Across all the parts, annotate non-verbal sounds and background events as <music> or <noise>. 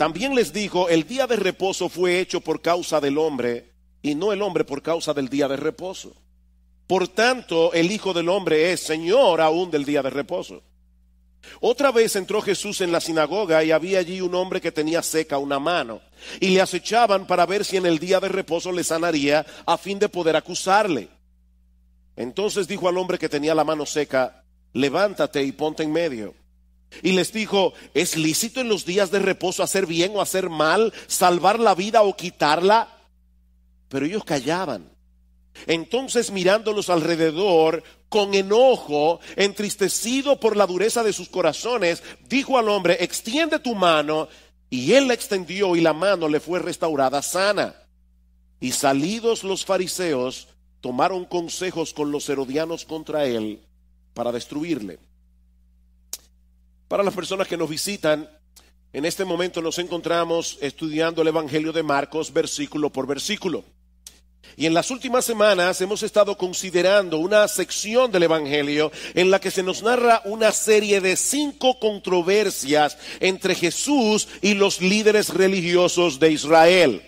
También les dijo, el día de reposo fue hecho por causa del hombre y no el hombre por causa del día de reposo. Por tanto, el Hijo del Hombre es Señor aún del día de reposo. Otra vez entró Jesús en la sinagoga y había allí un hombre que tenía seca una mano y le acechaban para ver si en el día de reposo le sanaría a fin de poder acusarle. Entonces dijo al hombre que tenía la mano seca, levántate y ponte en medio. Y les dijo, ¿es lícito en los días de reposo hacer bien o hacer mal, salvar la vida o quitarla? Pero ellos callaban. Entonces mirándolos alrededor, con enojo, entristecido por la dureza de sus corazones, dijo al hombre, extiende tu mano. Y él la extendió y la mano le fue restaurada sana. Y salidos los fariseos, tomaron consejos con los herodianos contra él para destruirle. Para las personas que nos visitan, en este momento nos encontramos estudiando el Evangelio de Marcos versículo por versículo. Y en las últimas semanas hemos estado considerando una sección del Evangelio en la que se nos narra una serie de cinco controversias entre Jesús y los líderes religiosos de Israel.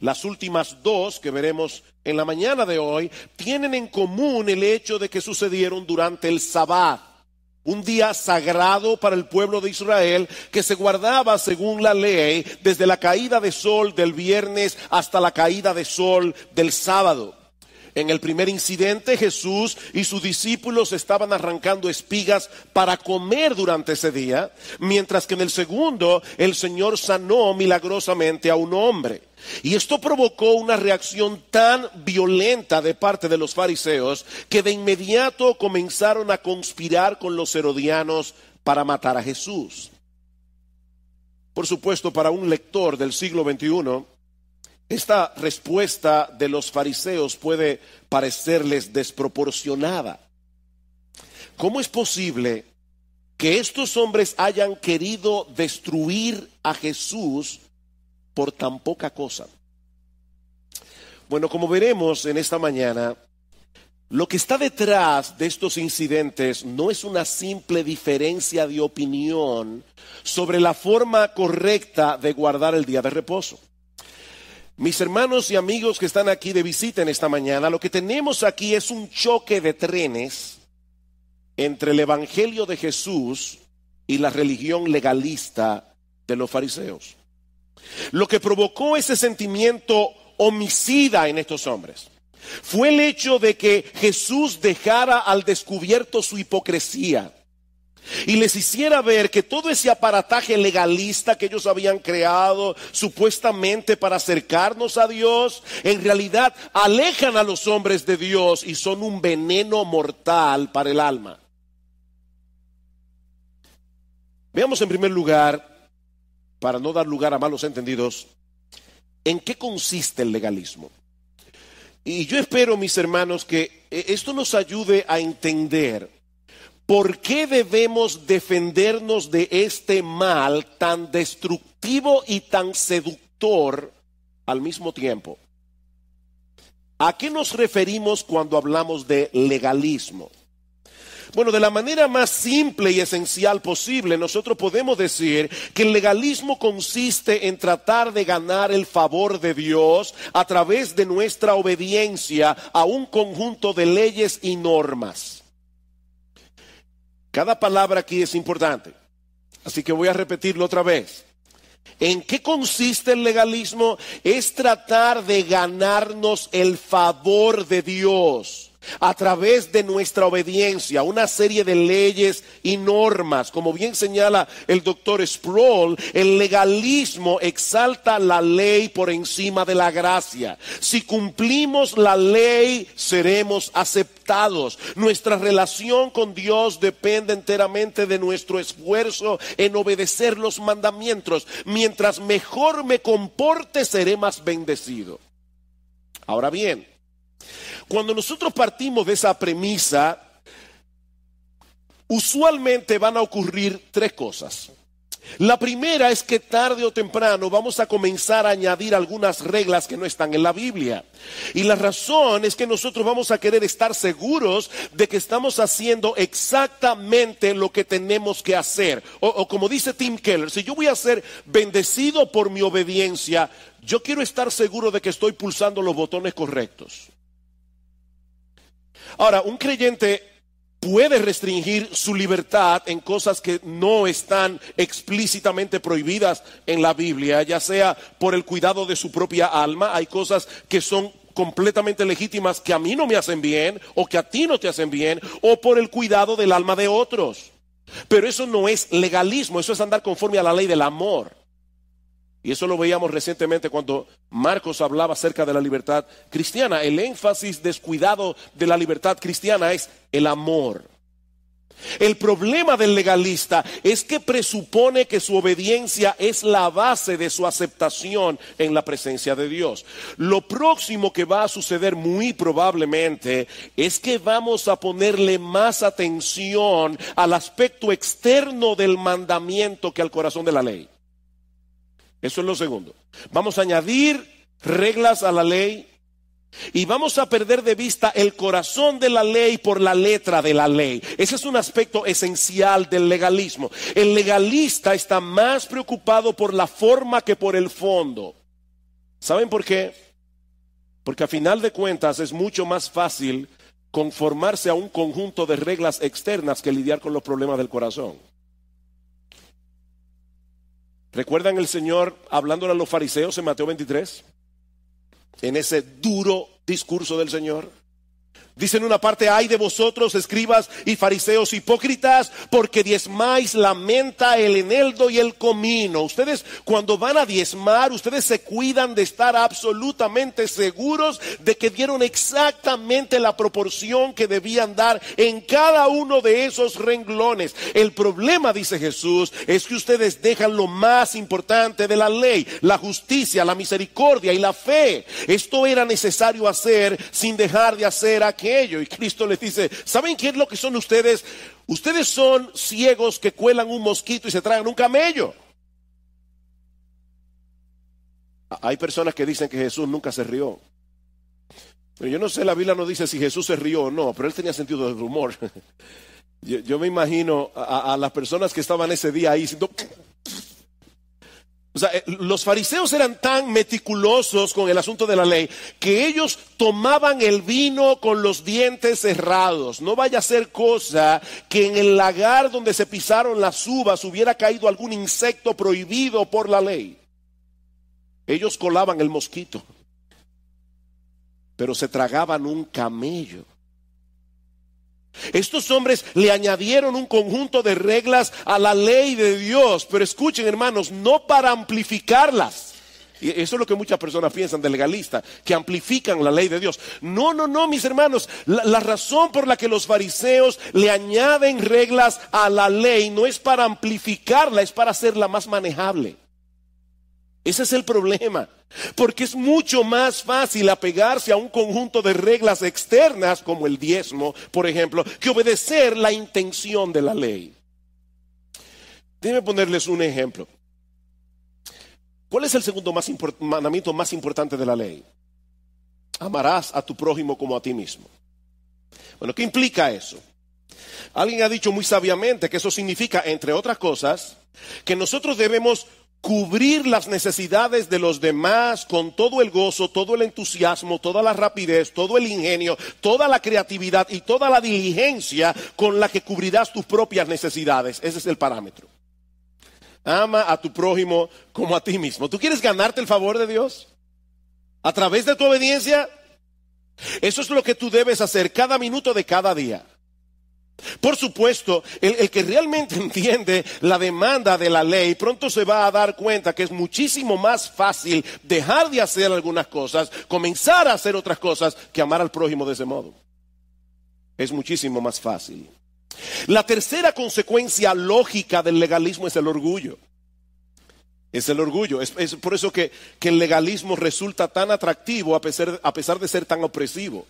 Las últimas dos que veremos en la mañana de hoy tienen en común el hecho de que sucedieron durante el Sabbat un día sagrado para el pueblo de Israel que se guardaba según la ley desde la caída de sol del viernes hasta la caída de sol del sábado. En el primer incidente Jesús y sus discípulos estaban arrancando espigas para comer durante ese día, mientras que en el segundo el Señor sanó milagrosamente a un hombre. Y esto provocó una reacción tan violenta de parte de los fariseos que de inmediato comenzaron a conspirar con los herodianos para matar a Jesús. Por supuesto, para un lector del siglo XXI, esta respuesta de los fariseos puede parecerles desproporcionada. ¿Cómo es posible que estos hombres hayan querido destruir a Jesús por tan poca cosa? Bueno, como veremos en esta mañana, lo que está detrás de estos incidentes no es una simple diferencia de opinión sobre la forma correcta de guardar el día de reposo. Mis hermanos y amigos que están aquí de visita en esta mañana, lo que tenemos aquí es un choque de trenes entre el Evangelio de Jesús y la religión legalista de los fariseos. Lo que provocó ese sentimiento homicida en estos hombres fue el hecho de que Jesús dejara al descubierto su hipocresía y les hiciera ver que todo ese aparataje legalista que ellos habían creado supuestamente para acercarnos a Dios, en realidad alejan a los hombres de Dios y son un veneno mortal para el alma. Veamos en primer lugar, para no dar lugar a malos entendidos, en qué consiste el legalismo. Y yo espero, mis hermanos, que eh, esto nos ayude a entender ¿Por qué debemos defendernos de este mal tan destructivo y tan seductor al mismo tiempo? ¿A qué nos referimos cuando hablamos de legalismo? Bueno, de la manera más simple y esencial posible, nosotros podemos decir que el legalismo consiste en tratar de ganar el favor de Dios a través de nuestra obediencia a un conjunto de leyes y normas. Cada palabra aquí es importante. Así que voy a repetirlo otra vez. ¿En qué consiste el legalismo? Es tratar de ganarnos el favor de Dios a través de nuestra obediencia, una serie de leyes y normas. Como bien señala el doctor Sproul, el legalismo exalta la ley por encima de la gracia. Si cumplimos la ley, seremos aceptados. Nuestra relación con Dios depende enteramente de nuestro esfuerzo en obedecer los mandamientos. Mientras mejor me comporte, seré más bendecido. Ahora bien, cuando nosotros partimos de esa premisa, usualmente van a ocurrir tres cosas. La primera es que tarde o temprano vamos a comenzar a añadir algunas reglas que no están en la Biblia. Y la razón es que nosotros vamos a querer estar seguros de que estamos haciendo exactamente lo que tenemos que hacer. O, como dice Tim Keller, si yo voy a ser bendecido por mi obediencia, yo quiero estar seguro de que estoy pulsando los botones correctos. Ahora, un creyente puede restringir su libertad en cosas que no están explícitamente prohibidas en la Biblia, ya sea por el cuidado de su propia alma, hay cosas que son completamente legítimas que a mí no me hacen bien o que a ti no te hacen bien, o por el cuidado del alma de otros. Pero eso no es legalismo, eso es andar conforme a la ley del amor. Y eso lo veíamos recientemente cuando Marcos hablaba acerca de la libertad cristiana. El énfasis descuidado de la libertad cristiana es el amor. El problema del legalista es que presupone que su obediencia es la base de su aceptación en la presencia de Dios. Lo próximo que va a suceder muy probablemente es que vamos a ponerle más atención al aspecto externo del mandamiento que al corazón de la ley. Eso es lo segundo. Vamos a añadir reglas a la ley y vamos a perder de vista el corazón de la ley por la letra de la ley. Ese es un aspecto esencial del legalismo. El legalista está más preocupado por la forma que por el fondo. ¿Saben por qué? Porque a final de cuentas es mucho más fácil conformarse a un conjunto de reglas externas que lidiar con los problemas del corazón. ¿Recuerdan el Señor hablándole a los fariseos en Mateo 23? En ese duro discurso del Señor. Dicen una parte, hay de vosotros, escribas y fariseos hipócritas, porque diezmáis la menta, el eneldo y el comino. Ustedes cuando van a diezmar, ustedes se cuidan de estar absolutamente seguros de que dieron exactamente la proporción que debían dar en cada uno de esos renglones. El problema, dice Jesús, es que ustedes dejan lo más importante de la ley, la justicia, la misericordia y la fe. Esto era necesario hacer sin dejar de hacer aquello. Y Cristo les dice, ¿saben qué es lo que son ustedes? Ustedes son ciegos que cuelan un mosquito y se traen un camello. Hay personas que dicen que Jesús nunca se rió. Pero yo no sé, la Biblia no dice si Jesús se rió o no, pero él tenía sentido del rumor. <laughs> Yo, me imagino a, las personas que estaban ese día ahí diciendo... Eh, los fariseos eran tan meticulosos con el asunto de la ley que ellos tomaban el vino con los dientes cerrados. No vaya a ser cosa que en el lagar donde se pisaron las uvas hubiera caído algún insecto prohibido por la ley. Ellos colaban el mosquito, pero se tragaban un camello. Estos hombres le añadieron un conjunto de reglas a la ley de Dios, pero escuchen hermanos, no para amplificarlas. Y eso es lo que muchas personas piensan de legalista que amplifican la ley de Dios. No, no, no, mis hermanos, la razón por la que los fariseos le añaden reglas a la ley no es para amplificarla, es para hacerla más manejable. Ese es el problema. Porque es mucho más fácil apegarse a un conjunto de reglas externas como el diezmo, por ejemplo, que obedecer la intención de la ley. Déjenme ponerles un ejemplo. ¿Cuál es el segundo mandamiento más importante de la ley? Amarás a tu prójimo como a ti mismo. Bueno, ¿qué implica eso? Alguien ha dicho muy sabiamente que eso significa, entre otras cosas, que nosotros debemos cubrir las necesidades de los demás con todo el gozo, todo el entusiasmo, toda la rapidez, todo el ingenio, toda la creatividad y toda la diligencia con la que cubrirás tus propias necesidades. Ese es el parámetro. Ama a tu prójimo como a ti mismo. ¿Tú quieres ganarte el favor de Dios? ¿A través de tu obediencia? Eso es lo que tú debes hacer cada minuto de cada día. Por supuesto, el, que realmente <laughs> entiende la demanda de la ley pronto se va a dar cuenta que es muchísimo más fácil dejar de hacer algunas cosas, comenzar a hacer otras cosas, que amar al prójimo de ese modo. Es muchísimo más fácil. La tercera consecuencia lógica del legalismo es el orgullo. Es el orgullo. Es, por eso que, el legalismo resulta tan atractivo a pesar de ser tan opresivo.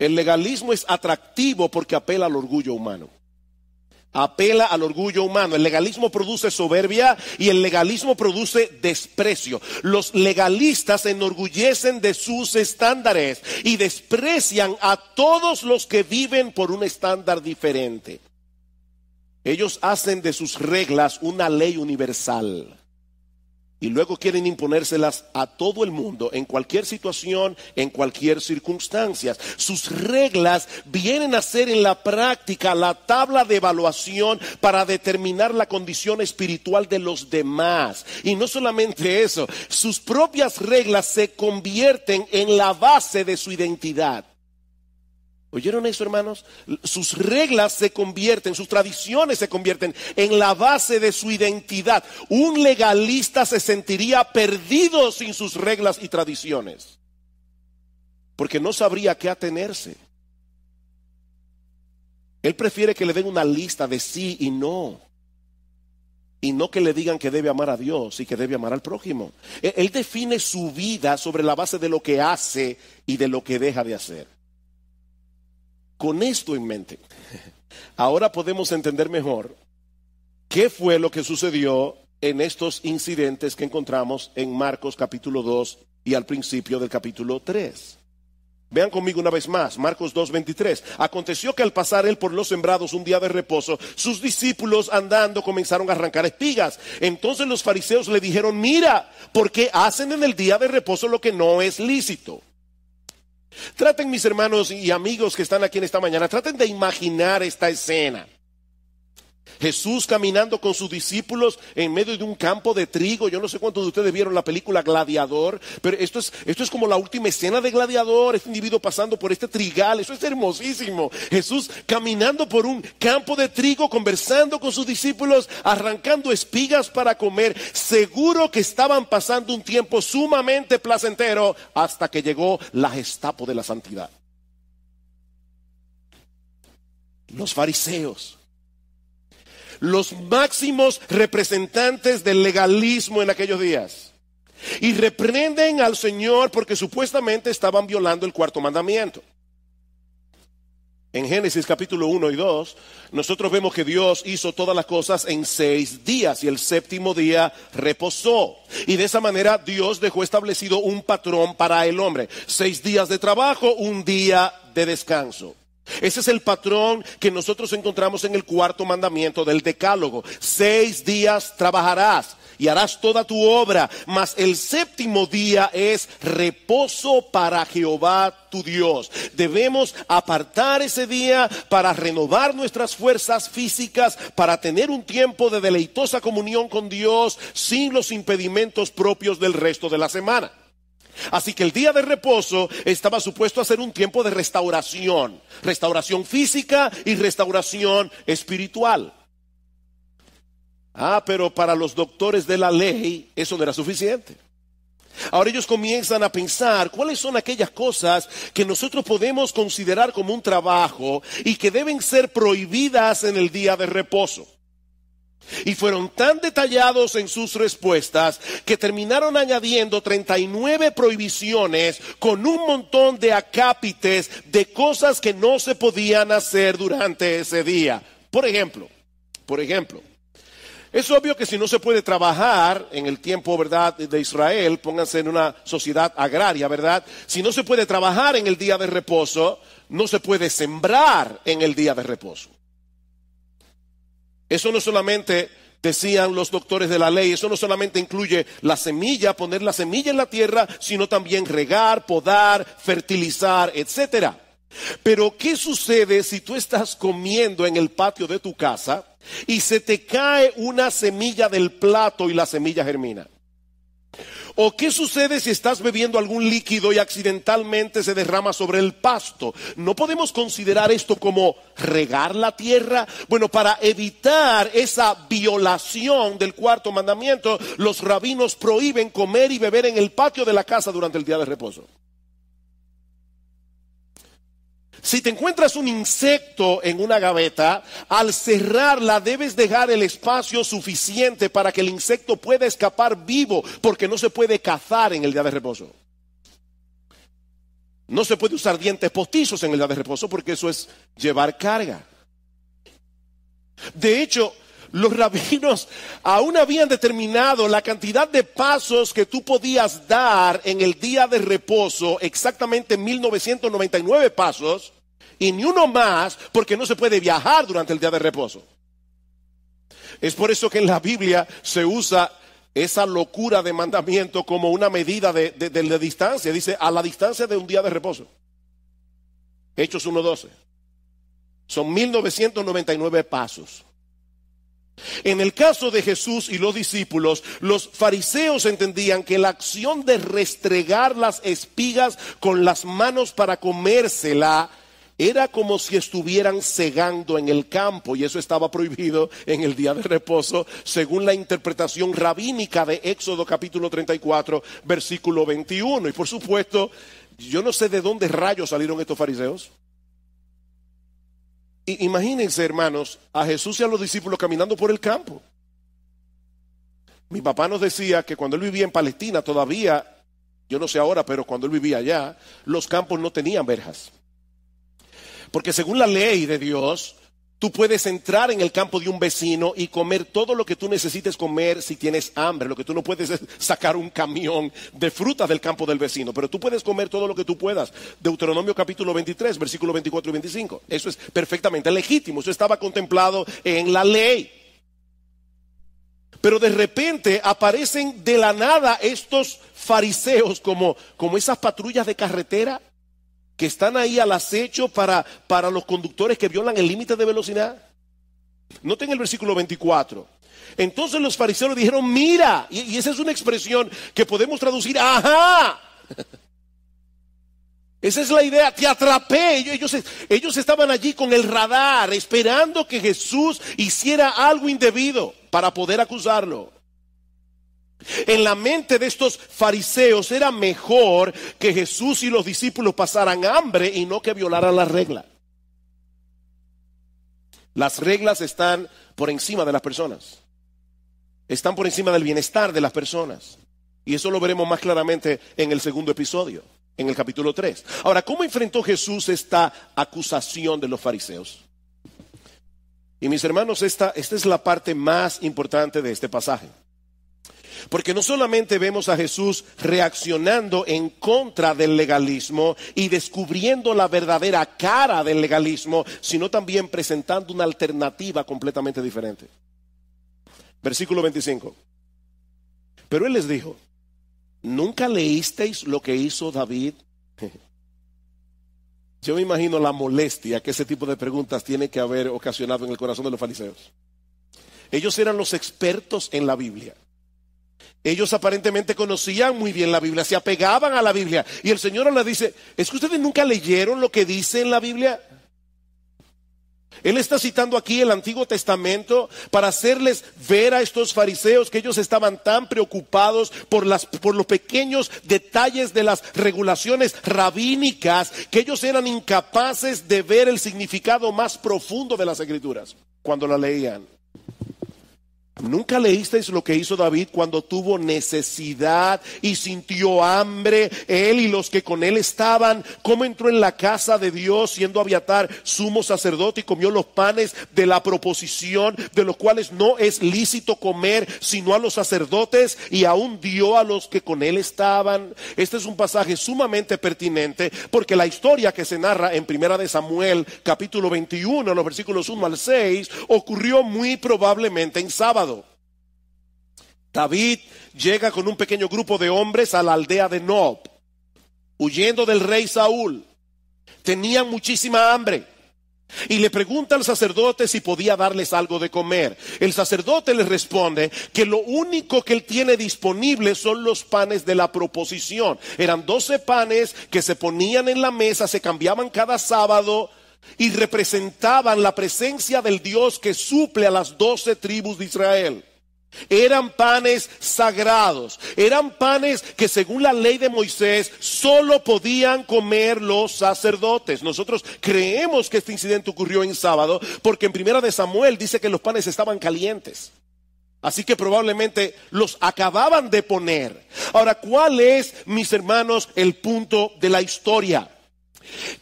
El legalismo es atractivo porque apela al orgullo humano. Apela al orgullo humano. El legalismo produce soberbia y el legalismo produce desprecio. Los legalistas se enorgullecen de sus estándares y desprecian a todos los que viven por un estándar diferente. Ellos hacen de sus reglas una ley universal y luego quieren imponérselas a todo el mundo, en cualquier situación, en cualquier circunstancia. Sus reglas vienen a ser en la práctica la tabla de evaluación para determinar la condición espiritual de los demás. Y no solamente eso, sus propias reglas se convierten en la base de su identidad. ¿Oyeron eso, hermanos? Sus reglas se convierten, sus tradiciones se convierten en la base de su identidad. Un legalista se sentiría perdido sin sus reglas y tradiciones, porque no sabría qué atenerse. Él prefiere que le den una lista de sí y no. Y no que le digan que debe amar a Dios y que debe amar al prójimo. Él define su vida sobre la base de lo que hace y de lo que deja de hacer. Con esto en mente, ahora podemos entender mejor qué fue lo que sucedió en estos incidentes que encontramos en Marcos capítulo 2 y al principio del capítulo 3. Vean conmigo una vez más, Marcos 2:23. Aconteció que al pasar él por los sembrados un día de reposo, sus discípulos andando comenzaron a arrancar espigas. Entonces los fariseos le dijeron, mira, ¿por qué hacen en el día de reposo lo que no es lícito? Traten mis hermanos y amigos que están aquí en esta mañana, traten de imaginar esta escena. Jesús caminando con sus discípulos en medio de un campo de trigo. Yo no sé cuántos de ustedes vieron la película Gladiador, pero esto es, esto es como la última escena de Gladiador, este individuo pasando por este trigal, eso es hermosísimo. Jesús caminando por un campo de trigo, conversando con sus discípulos, arrancando espigas para comer. Seguro que estaban pasando un tiempo sumamente placentero hasta que llegó la Gestapo de la Santidad. Los fariseos los máximos representantes del legalismo en aquellos días. Y reprenden al Señor porque supuestamente estaban violando el cuarto mandamiento. En Génesis capítulo 1 y 2, nosotros vemos que Dios hizo todas las cosas en seis días y el séptimo día reposó. Y de esa manera Dios dejó establecido un patrón para el hombre. Seis días de trabajo, un día de descanso. Ese es el patrón que nosotros encontramos en el cuarto mandamiento del Decálogo. Seis días trabajarás y harás toda tu obra, mas el séptimo día es reposo para Jehová tu Dios. Debemos apartar ese día para renovar nuestras fuerzas físicas, para tener un tiempo de deleitosa comunión con Dios sin los impedimentos propios del resto de la semana. Así que el día de reposo estaba supuesto a ser un tiempo de restauración, restauración física y restauración espiritual. Ah, pero para los doctores de la ley eso no era suficiente. Ahora ellos comienzan a pensar cuáles son aquellas cosas que nosotros podemos considerar como un trabajo y que deben ser prohibidas en el día de reposo. Y fueron tan detallados en sus respuestas que terminaron añadiendo 39 prohibiciones con un montón de acápites de cosas que no se podían hacer durante ese día. Por ejemplo, por ejemplo, es obvio que si no se puede trabajar en el tiempo, ¿verdad?, de Israel, pónganse en una sociedad agraria, ¿verdad? Si no se puede trabajar en el día de reposo, no se puede sembrar en el día de reposo. Eso no solamente decían los doctores de la ley, eso no solamente incluye la semilla, poner la semilla en la tierra, sino también regar, podar, fertilizar, etcétera. Pero ¿qué sucede si tú estás comiendo en el patio de tu casa y se te cae una semilla del plato y la semilla germina? ¿O qué sucede si estás bebiendo algún líquido y accidentalmente se derrama sobre el pasto? ¿No podemos considerar esto como regar la tierra? Bueno, para evitar esa violación del cuarto mandamiento, los rabinos prohíben comer y beber en el patio de la casa durante el día de reposo. Si te encuentras un insecto en una gaveta, al cerrarla debes dejar el espacio suficiente para que el insecto pueda escapar vivo, porque no se puede cazar en el día de reposo. No se puede usar dientes postizos en el día de reposo porque eso es llevar carga. De hecho, los rabinos aún habían determinado la cantidad de pasos que tú podías dar en el día de reposo, exactamente 1999 pasos, y ni uno más porque no se puede viajar durante el día de reposo. Es por eso que en la Biblia se usa esa locura de mandamiento como una medida de, distancia, dice a la distancia de un día de reposo. Hechos 1.12. Son 1999 pasos. En el caso de Jesús y los discípulos, los fariseos entendían que la acción de restregar las espigas con las manos para comérsela era como si estuvieran cegando en el campo y eso estaba prohibido en el día de reposo según la interpretación rabínica de Éxodo capítulo 34 versículo 21. Y por supuesto, yo no sé de dónde rayos salieron estos fariseos. Imagínense, hermanos, a Jesús y a los discípulos caminando por el campo. Mi papá nos decía que cuando él vivía en Palestina todavía, yo no sé ahora, pero cuando él vivía allá, los campos no tenían verjas. Porque según la ley de Dios, Tú puedes entrar en el campo de un vecino y comer todo lo que tú necesites comer si tienes hambre. Lo que tú no puedes es sacar un camión de fruta del campo del vecino, pero tú puedes comer todo lo que tú puedas. Deuteronomio capítulo 23, versículo 24 y 25. Eso es perfectamente legítimo, eso estaba contemplado en la ley. Pero de repente aparecen de la nada estos fariseos como, como esas patrullas de carretera que están ahí al acecho para, para los conductores que violan el límite de velocidad? Noten el versículo 24. Entonces los fariseos dijeron, mira, y, esa es una expresión que podemos traducir, ajá. <laughs> Esa es la idea, te atrapé. Ellos, ellos, estaban allí con el radar, esperando que Jesús hiciera algo indebido para poder acusarlo. En la mente de estos fariseos era mejor que Jesús y los discípulos pasaran hambre y no que violaran la regla. Las reglas están por encima de las personas. Están por encima del bienestar de las personas. Y eso lo veremos más claramente en el segundo episodio, en el capítulo 3. Ahora, ¿cómo enfrentó Jesús esta acusación de los fariseos? Y mis hermanos, esta, esta es la parte más importante de este pasaje. Porque no solamente vemos a Jesús reaccionando en contra del legalismo y descubriendo la verdadera cara del legalismo, sino también presentando una alternativa completamente diferente. Versículo 25. Pero él les dijo, ¿nunca leísteis lo que hizo David? <laughs> Yo me imagino la molestia que ese tipo de preguntas tiene que haber ocasionado en el corazón de los fariseos. Ellos eran los expertos en la Biblia. Ellos aparentemente conocían muy bien la Biblia, se apegaban a la Biblia. Y el Señor les dice, ¿es que ustedes nunca leyeron lo que dice en la Biblia? Él está citando aquí el Antiguo Testamento para hacerles ver a estos fariseos que ellos estaban tan preocupados por, las, por los pequeños detalles de las regulaciones rabínicas que ellos eran incapaces de ver el significado más profundo de las escrituras cuando la leían. Nunca leísteis lo que hizo David cuando tuvo necesidad y sintió hambre. Él y los que con él estaban, cómo entró en la casa de Dios siendo aviatar sumo sacerdote y comió los panes de la proposición, de los cuales no es lícito comer sino a los sacerdotes y aún dio a los que con él estaban. Este es un pasaje sumamente pertinente porque la historia que se narra en Primera de Samuel capítulo 21, los versículos 1 al 6, ocurrió muy probablemente en sábado. David llega con un pequeño grupo de hombres a la aldea de Nob, huyendo del rey Saúl. Tenían muchísima hambre. Y le pregunta al sacerdote si podía darles algo de comer. El sacerdote le responde que lo único que él tiene disponible son los panes de la proposición. Eran doce panes que se ponían en la mesa, se cambiaban cada sábado y representaban la presencia del Dios que suple a las doce tribus de Israel. Eran panes sagrados, eran panes que según la ley de Moisés solo podían comer los sacerdotes. Nosotros creemos que este incidente ocurrió en sábado porque en primera de Samuel dice que los panes estaban calientes. Así que probablemente los acababan de poner. Ahora, ¿cuál es, mis hermanos, el punto de la historia?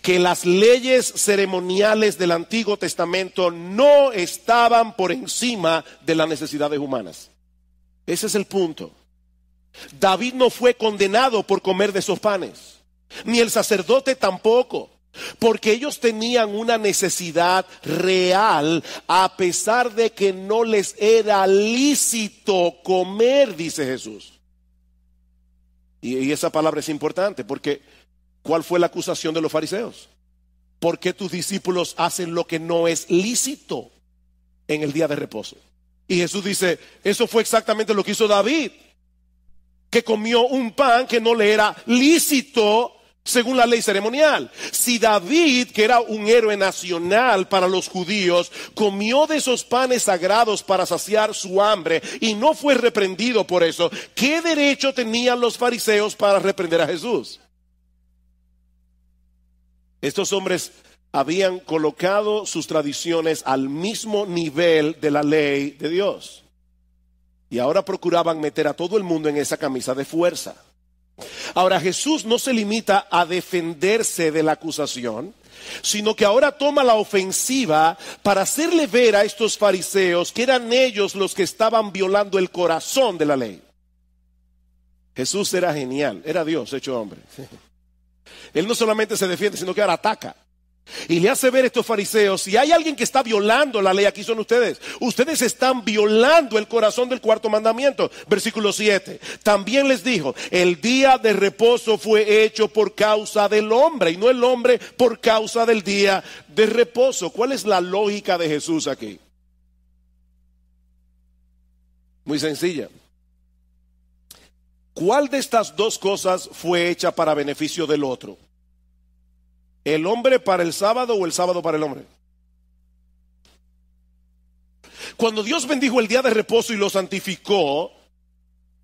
que las leyes ceremoniales del Antiguo Testamento no estaban por encima de las necesidades humanas. Ese es el punto. David no fue condenado por comer de esos panes, ni el sacerdote tampoco, porque ellos tenían una necesidad real a pesar de que no les era lícito comer, dice Jesús. Y, esa palabra es importante porque ¿Cuál fue la acusación de los fariseos? ¿Por qué tus discípulos hacen lo que no es lícito en el día de reposo? Y Jesús dice, eso fue exactamente lo que hizo David, que comió un pan que no le era lícito según la ley ceremonial. Si David, que era un héroe nacional para los judíos, comió de esos panes sagrados para saciar su hambre y no fue reprendido por eso, ¿qué derecho tenían los fariseos para reprender a Jesús? Estos hombres habían colocado sus tradiciones al mismo nivel de la ley de Dios. Y ahora procuraban meter a todo el mundo en esa camisa de fuerza. Ahora Jesús no se limita a defenderse de la acusación, sino que ahora toma la ofensiva para hacerle ver a estos fariseos que eran ellos los que estaban violando el corazón de la ley. Jesús era genial, era Dios hecho hombre. <laughs> Él no solamente se defiende, sino que ahora ataca. Y le hace ver a estos fariseos, si hay alguien que está violando la ley, aquí son ustedes. Ustedes están violando el corazón del cuarto mandamiento. Versículo 7. También les dijo, el día de reposo fue hecho por causa del hombre y no el hombre por causa del día de reposo. ¿Cuál es la lógica de Jesús aquí? Muy sencilla. ¿Cuál de estas dos cosas fue hecha para beneficio del otro? ¿El hombre para el sábado o el sábado para el hombre? Cuando Dios bendijo el día de reposo y lo santificó,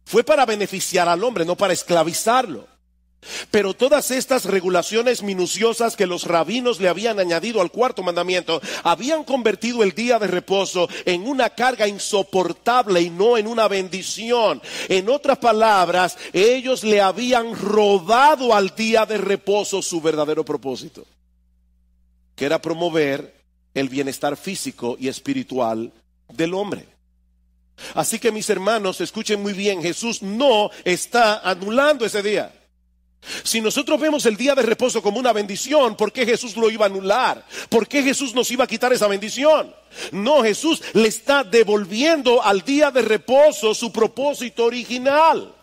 fue para beneficiar al hombre, no para esclavizarlo. Pero todas estas regulaciones minuciosas que los rabinos le habían añadido al cuarto mandamiento habían convertido el día de reposo en una carga insoportable y no en una bendición. En otras palabras, ellos le habían rodado al día de reposo su verdadero propósito, que era promover el bienestar físico y espiritual del hombre. Así que mis hermanos, escuchen muy bien, Jesús no está anulando ese día. Si nosotros vemos el día de reposo como una bendición, ¿por qué Jesús lo iba a anular? ¿Por qué Jesús nos iba a quitar esa bendición? No, Jesús le está devolviendo al día de reposo su propósito original.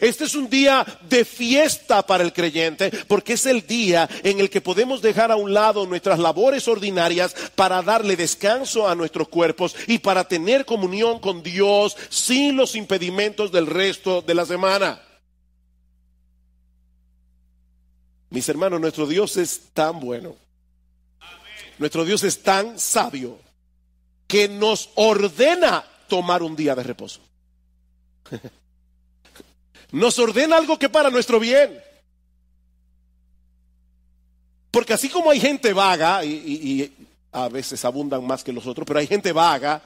Este es un día de fiesta para el creyente porque es el día en el que podemos dejar a un lado nuestras labores ordinarias para darle descanso a nuestros cuerpos y para tener comunión con Dios sin los impedimentos del resto de la semana. Mis hermanos, nuestro Dios es tan bueno. Nuestro Dios es tan sabio que nos ordena tomar un día de reposo. <laughs> Nos ordena algo que para nuestro bien. Porque así como hay gente vaga, y, a veces abundan más que los otros, pero hay gente vaga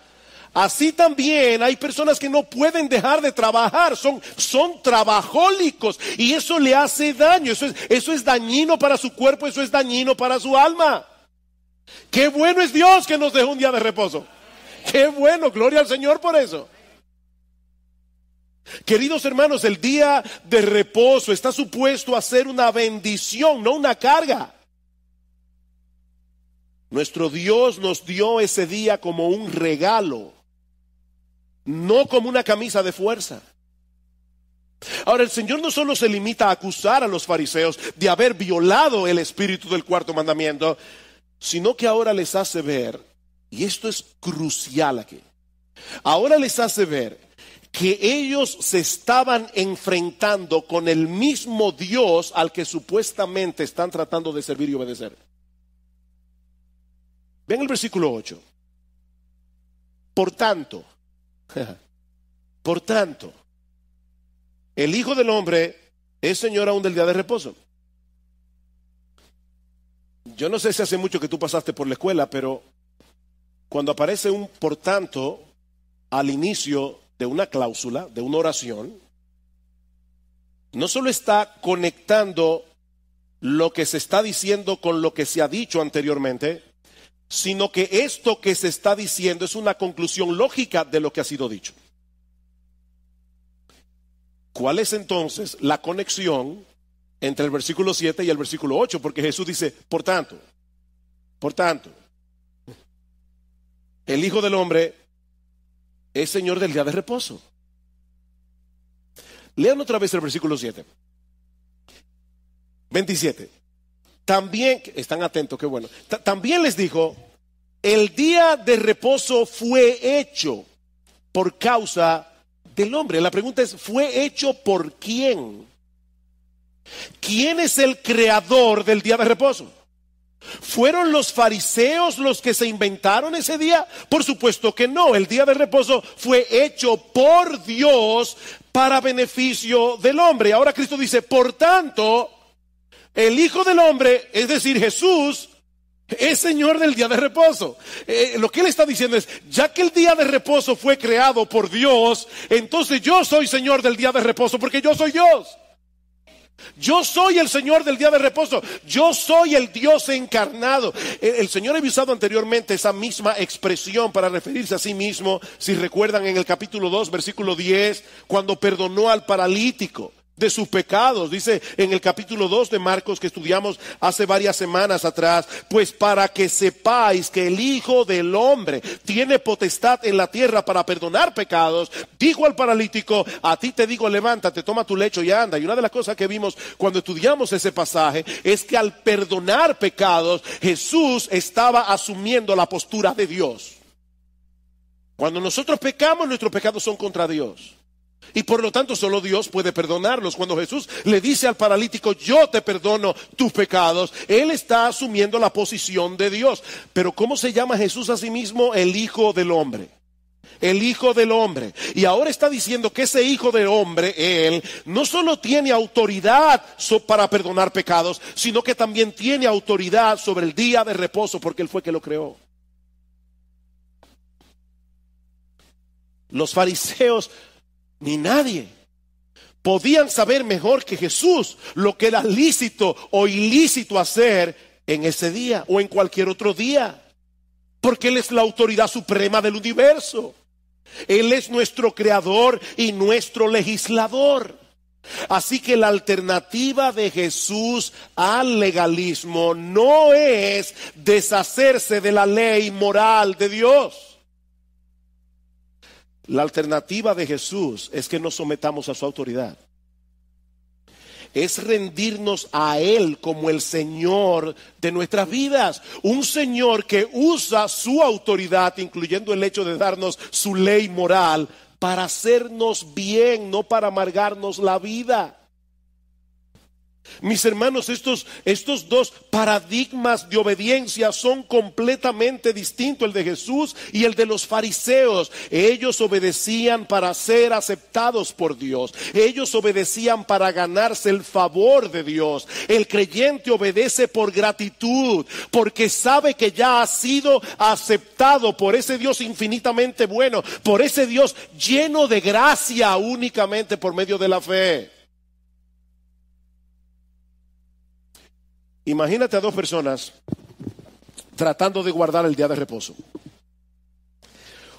Así también hay personas que no pueden dejar de trabajar, son, son trabajólicos y eso le hace daño, eso es, eso es dañino para su cuerpo, eso es dañino para su alma. Qué bueno es Dios que nos dejó un día de reposo. Qué bueno, gloria al Señor por eso. Queridos hermanos, el día de reposo está supuesto a ser una bendición, no una carga. Nuestro Dios nos dio ese día como un regalo no como una camisa de fuerza. Ahora el Señor no solo se limita a acusar a los fariseos de haber violado el espíritu del cuarto mandamiento, sino que ahora les hace ver, y esto es crucial aquí, ahora les hace ver que ellos se estaban enfrentando con el mismo Dios al que supuestamente están tratando de servir y obedecer. Ven el versículo 8. Por tanto, <laughs> Por tanto, el Hijo del Hombre es Señor aún del día de reposo. Yo no sé si hace mucho que tú pasaste por la escuela, pero cuando aparece un por tanto al inicio de una cláusula, de una oración, no solo está conectando lo que se está diciendo con lo que se ha dicho anteriormente, sino que esto que se está diciendo es una conclusión lógica de lo que ha sido dicho. ¿Cuál es entonces la conexión entre el versículo 7 y el versículo 8? Porque Jesús dice, por tanto, por tanto, el Hijo del Hombre es Señor del día de reposo. Lean otra vez el versículo 7. 27. También, están atentos, qué bueno. También les dijo, el día de reposo fue hecho por causa del hombre. La pregunta es, ¿fue hecho por quién? ¿Quién es el creador del día de reposo? ¿Fueron los fariseos los que se inventaron ese día? Por supuesto que no. El día de reposo fue hecho por Dios para beneficio del hombre. Ahora Cristo dice, por tanto, el Hijo del Hombre, es decir, Jesús, es Señor del día de reposo. Eh, eh, lo que él está diciendo es, ya que el día de reposo fue creado por Dios, entonces yo soy Señor del día de reposo porque yo soy Dios. Yo soy el Señor del día de reposo. Yo soy el Dios encarnado. El, Señor ha usado anteriormente esa misma expresión para referirse a sí mismo, si recuerdan en el capítulo 2, versículo 10, cuando perdonó al paralítico de sus pecados. Dice en el capítulo 2 de Marcos que estudiamos hace varias semanas atrás, pues para que sepáis que el Hijo del Hombre tiene potestad en la tierra para perdonar pecados, dijo al paralítico, a ti te digo, levántate, toma tu lecho y anda. Y una de las cosas que vimos cuando estudiamos ese pasaje es que al perdonar pecados, Jesús estaba asumiendo la postura de Dios. Cuando nosotros pecamos, nuestros pecados son contra Dios. Y por lo tanto solo Dios puede perdonarlos. Cuando Jesús le dice al paralítico, yo te perdono tus pecados, Él está asumiendo la posición de Dios. Pero ¿cómo se llama Jesús a sí mismo? El Hijo del Hombre. El Hijo del Hombre. Y ahora está diciendo que ese Hijo del Hombre, Él, no solo tiene autoridad para perdonar pecados, sino que también tiene autoridad sobre el día de reposo porque Él fue que lo creó. Los fariseos ni nadie podían saber mejor que Jesús lo que era lícito o ilícito hacer en ese día o en cualquier otro día. Porque Él es la autoridad suprema del universo. Él es nuestro creador y nuestro legislador. Así que la alternativa de Jesús al legalismo no es deshacerse de la ley moral de Dios la alternativa de Jesús es que nos sometamos a su autoridad. Es rendirnos a Él como el Señor de nuestras vidas. Un Señor que usa su autoridad, incluyendo el hecho de darnos su ley moral, para hacernos bien, no para amargarnos la vida. Mis hermanos, estos, dos paradigmas de obediencia son completamente distintos, el de Jesús y el de los fariseos. Ellos obedecían para ser aceptados por Dios, ellos obedecían para ganarse el favor de Dios. El creyente obedece por gratitud, porque sabe que ya ha sido aceptado por ese Dios infinitamente bueno, por ese Dios lleno de gracia únicamente por medio de la fe. Imagínate a dos personas tratando de guardar el día de reposo.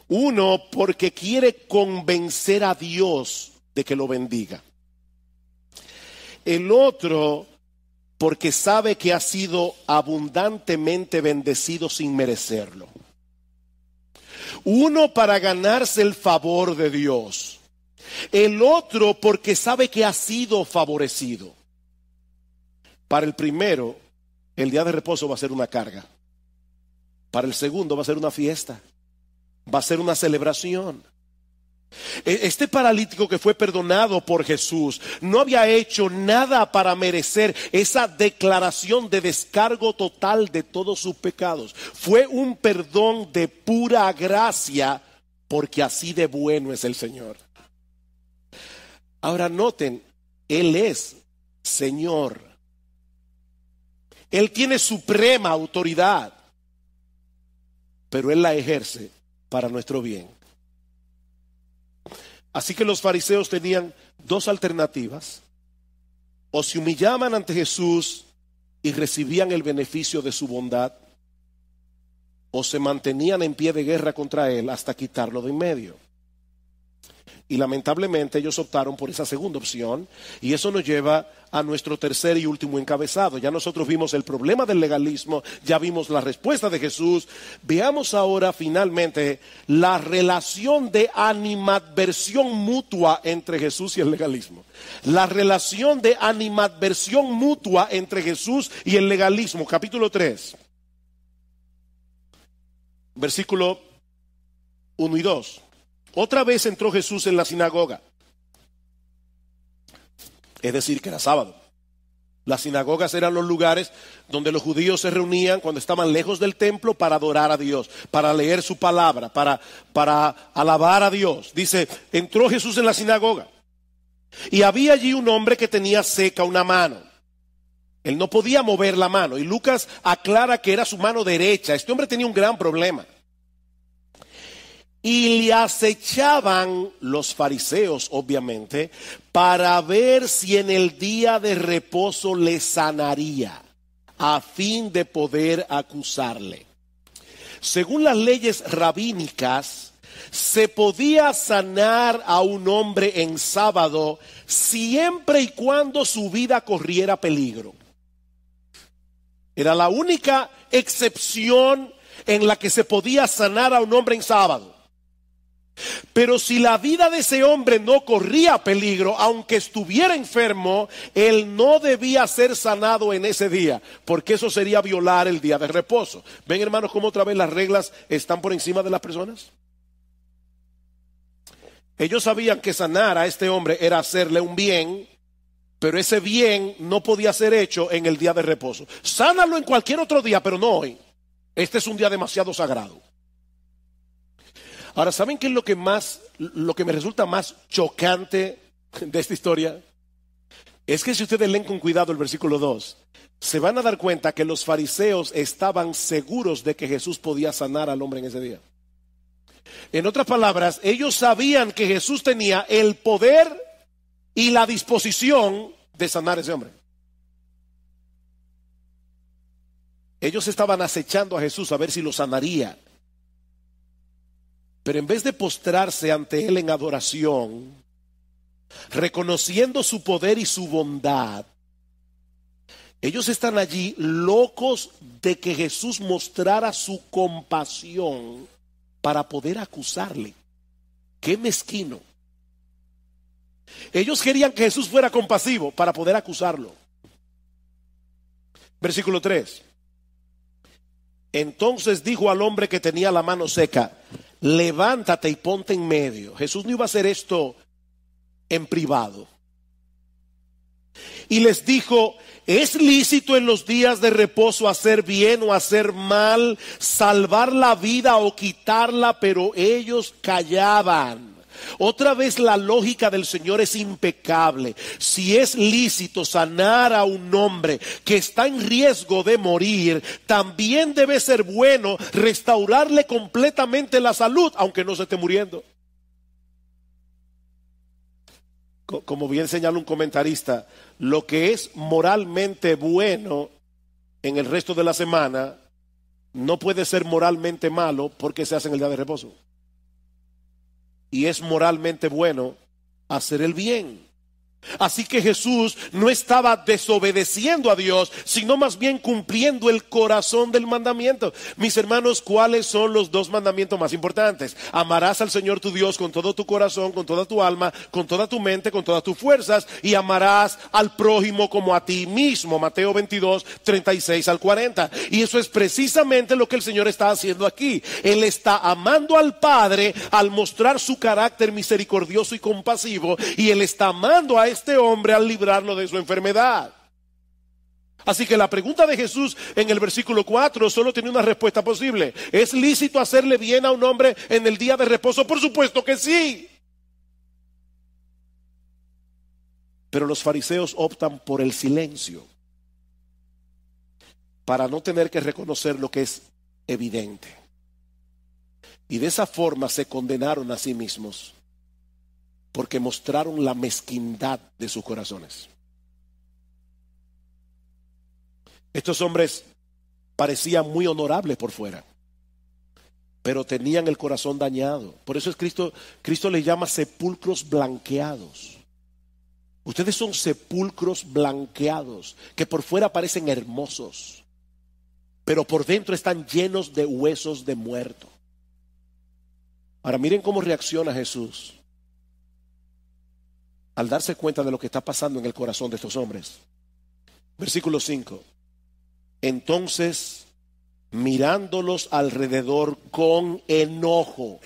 Uno porque quiere convencer a Dios de que lo bendiga. El otro porque sabe que ha sido abundantemente bendecido sin merecerlo. Uno para ganarse el favor de Dios. El otro porque sabe que ha sido favorecido. Para el primero, el día de reposo va a ser una carga. Para el segundo va a ser una fiesta. Va a ser una celebración. E-, este paralítico que fue perdonado por Jesús no había hecho nada para merecer esa declaración de descargo total de todos sus pecados. Fue un perdón de pura gracia porque así de bueno es el Señor. Ahora noten, Él es Señor él tiene suprema autoridad, pero Él la ejerce para nuestro bien. Así que los fariseos tenían dos alternativas. O se humillaban ante Jesús y recibían el beneficio de su bondad, o se mantenían en pie de guerra contra Él hasta quitarlo de en medio y lamentablemente ellos optaron por esa segunda opción y eso nos lleva a nuestro tercer y último encabezado. Ya nosotros vimos el problema del legalismo, ya vimos la respuesta de Jesús. Veamos ahora finalmente la relación de animadversión mutua entre Jesús y el legalismo. La relación de animadversión mutua entre Jesús y el legalismo, capítulo 3. Versículo 1 y 2. Otra vez entró Jesús en la sinagoga. Es decir, que era sábado. Las sinagogas eran los lugares donde los judíos se reunían cuando estaban lejos del templo para adorar a Dios, para leer su palabra, para, para alabar a Dios. Dice, entró Jesús en la sinagoga y había allí un hombre que tenía seca una mano. Él no podía mover la mano. Y Lucas aclara que era su mano derecha. Este hombre tenía un gran problema. Y le acechaban los fariseos, obviamente, para ver si en el día de reposo le sanaría, a fin de poder acusarle. Según las leyes rabínicas, se podía sanar a un hombre en sábado siempre y cuando su vida corriera peligro. Era la única excepción en la que se podía sanar a un hombre en sábado. Pero si la vida de ese hombre no corría peligro, aunque estuviera enfermo, él no debía ser sanado en ese día, porque eso sería violar el día de reposo. ¿Ven hermanos cómo otra vez las reglas están por encima de las personas? Ellos sabían que sanar a este hombre era hacerle un bien, pero ese bien no podía ser hecho en el día de reposo. Sánalo en cualquier otro día, pero no hoy. Este es un día demasiado sagrado. Ahora, ¿saben qué es lo que más, lo que me resulta más chocante de esta historia? Es que si ustedes leen con cuidado el versículo 2, se van a dar cuenta que los fariseos estaban seguros de que Jesús podía sanar al hombre en ese día. En otras palabras, ellos sabían que Jesús tenía el poder y la disposición de sanar a ese hombre. Ellos estaban acechando a Jesús a ver si lo sanaría. Pero en vez de postrarse ante Él en adoración, reconociendo su poder y su bondad, ellos están allí locos de que Jesús mostrara su compasión para poder acusarle. Qué mezquino. Ellos querían que Jesús fuera compasivo para poder acusarlo. Versículo 3. Entonces dijo al hombre que tenía la mano seca, levántate y ponte en medio. Jesús no iba a hacer esto en privado. Y les dijo, ¿es lícito en los días de reposo hacer bien o hacer mal, salvar la vida o quitarla? Pero ellos callaban. Otra vez la lógica del Señor es impecable. Si es lícito sanar a un hombre que está en riesgo de morir, también debe ser bueno restaurarle completamente la salud, aunque no se esté muriendo. Como bien señala un comentarista, lo que es moralmente bueno en el resto de la semana no puede ser moralmente malo porque se hace en el día de reposo y es moralmente bueno hacer el bien. Así que Jesús no estaba desobedeciendo a Dios, sino más bien cumpliendo el corazón del mandamiento. Mis hermanos, ¿cuáles son los dos mandamientos más importantes? Amarás al Señor tu Dios con todo tu corazón, con toda tu alma, con toda tu mente, con todas tus fuerzas, y amarás al prójimo como a ti mismo. Mateo 22, 36 al 40. Y eso es precisamente lo que el Señor está haciendo aquí. Él está amando al Padre al mostrar su carácter misericordioso y compasivo, y Él está amando a este hombre al librarlo de su enfermedad. Así que la pregunta de Jesús en el versículo 4 solo tiene una respuesta posible. ¿Es lícito hacerle bien a un hombre en el día de reposo? Por supuesto que sí. Pero los fariseos optan por el silencio para no tener que reconocer lo que es evidente. Y de esa forma se condenaron a sí mismos porque mostraron la mezquindad de sus corazones. Estos hombres parecían muy honorables por fuera, pero tenían el corazón dañado. Por eso es Cristo, Cristo les llama sepulcros blanqueados. Ustedes son sepulcros blanqueados, que por fuera parecen hermosos, pero por dentro están llenos de huesos de muerto. Ahora miren cómo reacciona Jesús al darse cuenta de lo que está pasando en el corazón de estos hombres. Versículo 5. Entonces, mirándolos alrededor con enojo,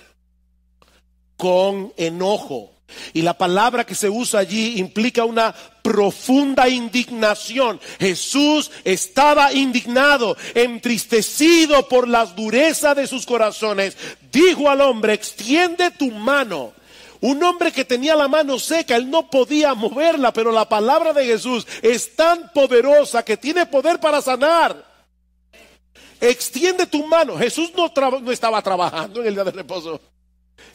con enojo. Y la palabra que se usa allí implica una profunda indignación. Jesús estaba indignado, entristecido por la dureza de sus corazones. Dijo al hombre, extiende tu mano. Un hombre que tenía la mano seca, él no podía moverla, pero la palabra de Jesús es tan poderosa que tiene poder para sanar. Extiende tu mano. Jesús no, no estaba trabajando en el día de reposo.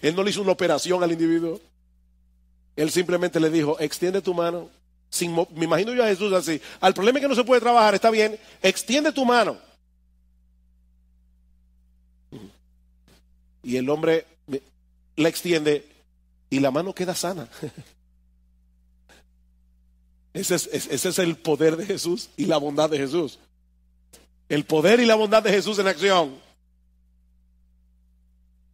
Él no le hizo una operación al individuo. Él simplemente le dijo, extiende tu mano. me imagino yo a Jesús así. Al problema es que no se puede trabajar, está bien. Extiende tu mano. Y el hombre le extiende y la mano queda sana. <laughs> Ese es, el poder de Jesús y la bondad de Jesús. El poder y la bondad de Jesús en acción.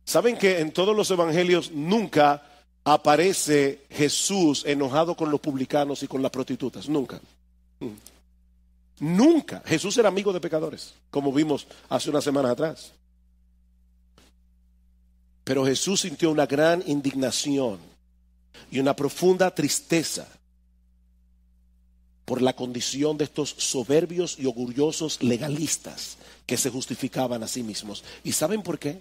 Saben que en todos los evangelios nunca aparece Jesús enojado con los publicanos y con las prostitutas. Nunca. Mm. Nunca. Jesús era amigo de pecadores, como vimos hace unas semanas atrás. Pero Jesús sintió una gran indignación y una profunda tristeza por la condición de estos soberbios y orgullosos legalistas que se justificaban a sí mismos. ¿Y saben por qué?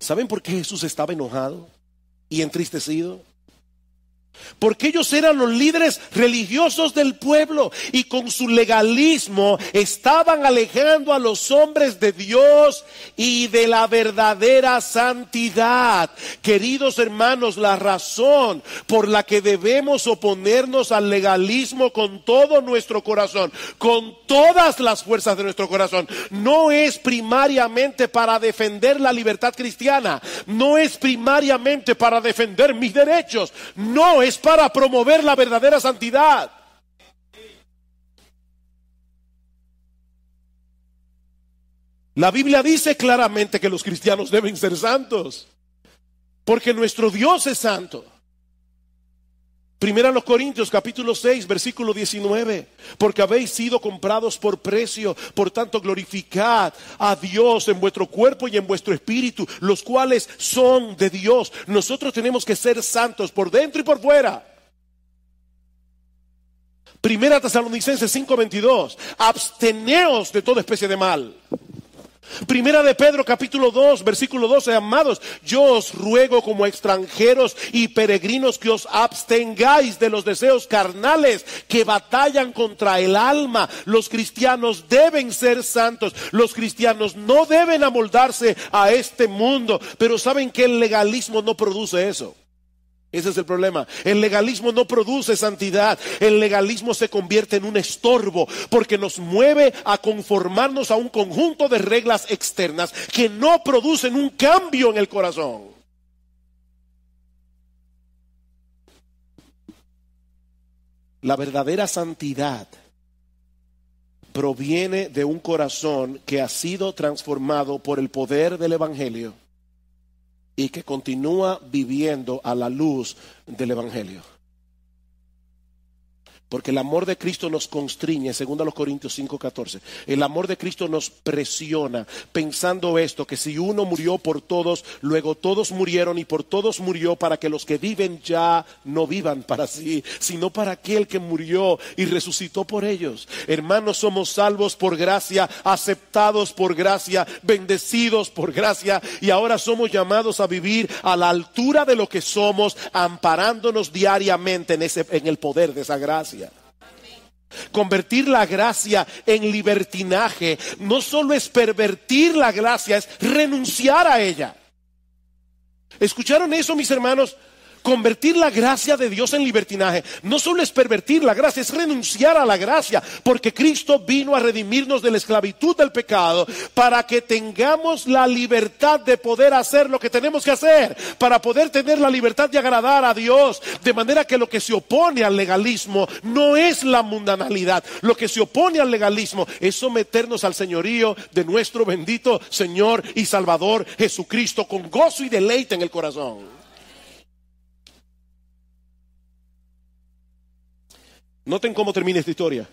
¿Saben por qué Jesús estaba enojado y entristecido? Porque ellos eran los líderes religiosos del pueblo y con su legalismo estaban alejando a los hombres de Dios y de la verdadera santidad. Queridos hermanos, la razón por la que debemos oponernos al legalismo con todo nuestro corazón, con todas las fuerzas de nuestro corazón, no es primariamente para defender la libertad cristiana, no es primariamente para defender mis derechos, no es para promover la verdadera santidad. La Biblia dice claramente que los cristianos deben ser santos, porque nuestro Dios es santo. Primera a los Corintios capítulo 6 versículo 19, porque habéis sido comprados por precio, por tanto glorificad a Dios en vuestro cuerpo y en vuestro espíritu, los cuales son de Dios. Nosotros tenemos que ser santos por dentro y por fuera. Primera Tesalonicenses 5:22, absteneos de toda especie de mal. Primera de Pedro capítulo 2 versículo 12, amados, yo os ruego como extranjeros y peregrinos que os abstengáis de los deseos carnales que batallan contra el alma. Los cristianos deben ser santos, los cristianos no deben amoldarse a este mundo, pero saben que el legalismo no produce eso. Ese es el problema. El legalismo no produce santidad. El legalismo se convierte en un estorbo porque nos mueve a conformarnos a un conjunto de reglas externas que no producen un cambio en el corazón. La verdadera santidad proviene de un corazón que ha sido transformado por el poder del Evangelio y que continúa viviendo a la luz del Evangelio. Porque el amor de Cristo nos constriñe, según a los Corintios 5:14. El amor de Cristo nos presiona, pensando esto, que si uno murió por todos, luego todos murieron y por todos murió para que los que viven ya no vivan para sí, sino para aquel que murió y resucitó por ellos. Hermanos, somos salvos por gracia, aceptados por gracia, bendecidos por gracia y ahora somos llamados a vivir a la altura de lo que somos, amparándonos diariamente en, ese, en el poder de esa gracia. Convertir la gracia en libertinaje no solo es pervertir la gracia, es renunciar a ella. ¿Escucharon eso, mis hermanos? Convertir la gracia de Dios en libertinaje no solo es pervertir la gracia, es renunciar a la gracia, porque Cristo vino a redimirnos de la esclavitud del pecado para que tengamos la libertad de poder hacer lo que tenemos que hacer, para poder tener la libertad de agradar a Dios, de manera que lo que se opone al legalismo no es la mundanalidad, lo que se opone al legalismo es someternos al señorío de nuestro bendito Señor y Salvador Jesucristo con gozo y deleite en el corazón. Noten cómo termina esta historia.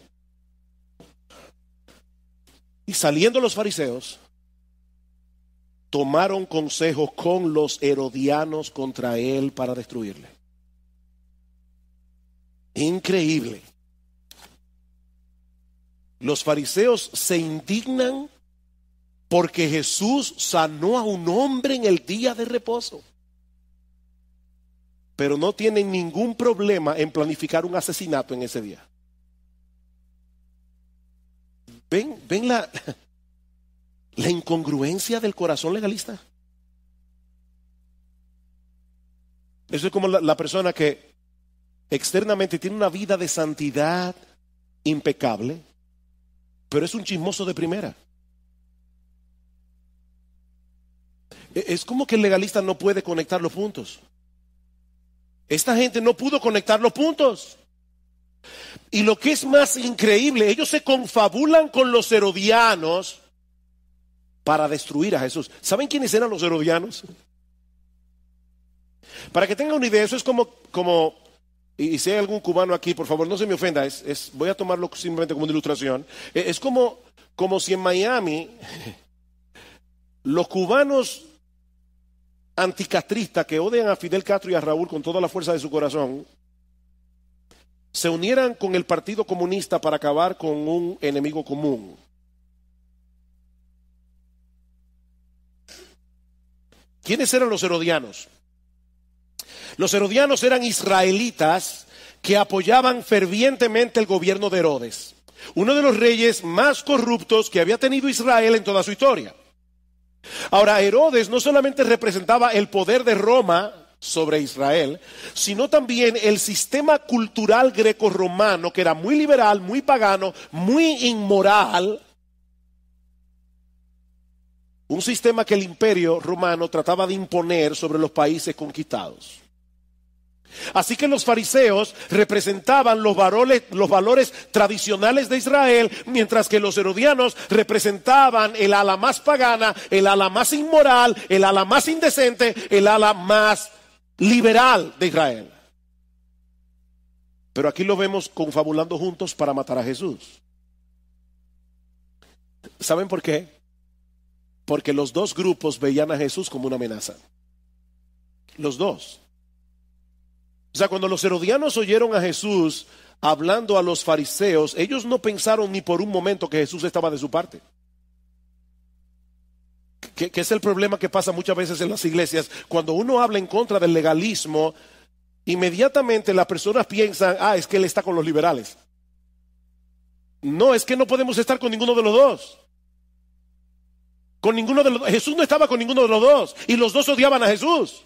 Y saliendo los fariseos, tomaron consejos con los herodianos contra él para destruirle. Increíble. Los fariseos se indignan porque Jesús sanó a un hombre en el día de reposo pero no tienen ningún problema en planificar un asesinato en ese día. ¿Ven, ven la, <laughs> incongruencia del corazón legalista? Eso es como la persona que externamente tiene una vida de santidad impecable, pero es un chismoso de primera. E, es como que el legalista no puede conectar los puntos. Esta gente no pudo conectar los puntos. Y lo que es más increíble, ellos se confabulan con los herodianos para destruir a Jesús. ¿Saben quiénes eran los herodianos? Para que tengan una idea, eso es como, como y, si hay algún cubano aquí, por favor, no se me ofenda, voy a tomarlo simplemente como una ilustración. E, es, como, como si en Miami <laughs> los cubanos anticastristas que odian a Fidel Castro y a Raúl con toda la fuerza de su corazón, se unieran con el Partido Comunista para acabar con un enemigo común. ¿Quiénes eran los herodianos? Los herodianos eran israelitas que apoyaban fervientemente el gobierno de Herodes, uno de los reyes más corruptos que había tenido Israel en toda su historia. Ahora, Herodes no solamente representaba el poder de Roma sobre Israel, sino también el sistema cultural greco-romano, que era muy liberal, muy pagano, muy inmoral. Un sistema que el imperio romano trataba de imponer sobre los países conquistados. Así que los fariseos representaban los, los valores tradicionales de Israel, mientras que los herodianos representaban el ala más pagana, el ala más inmoral, el ala más indecente, el ala más liberal de Israel. Pero aquí lo vemos confabulando juntos para matar a Jesús. ¿Saben por qué? Porque los dos grupos veían a Jesús como una amenaza. Los dos. O sea, cuando los herodianos oyeron a Jesús hablando a los fariseos, ellos no pensaron ni por un momento que Jesús estaba de su parte. Que, es el problema que pasa muchas veces en las iglesias. Cuando uno habla en contra del legalismo, inmediatamente las personas piensan, ah, es que él está con los liberales. No, es que no podemos estar con ninguno de los dos. Con ninguno de los Jesús no estaba con ninguno de los dos. Y los dos odiaban a Jesús.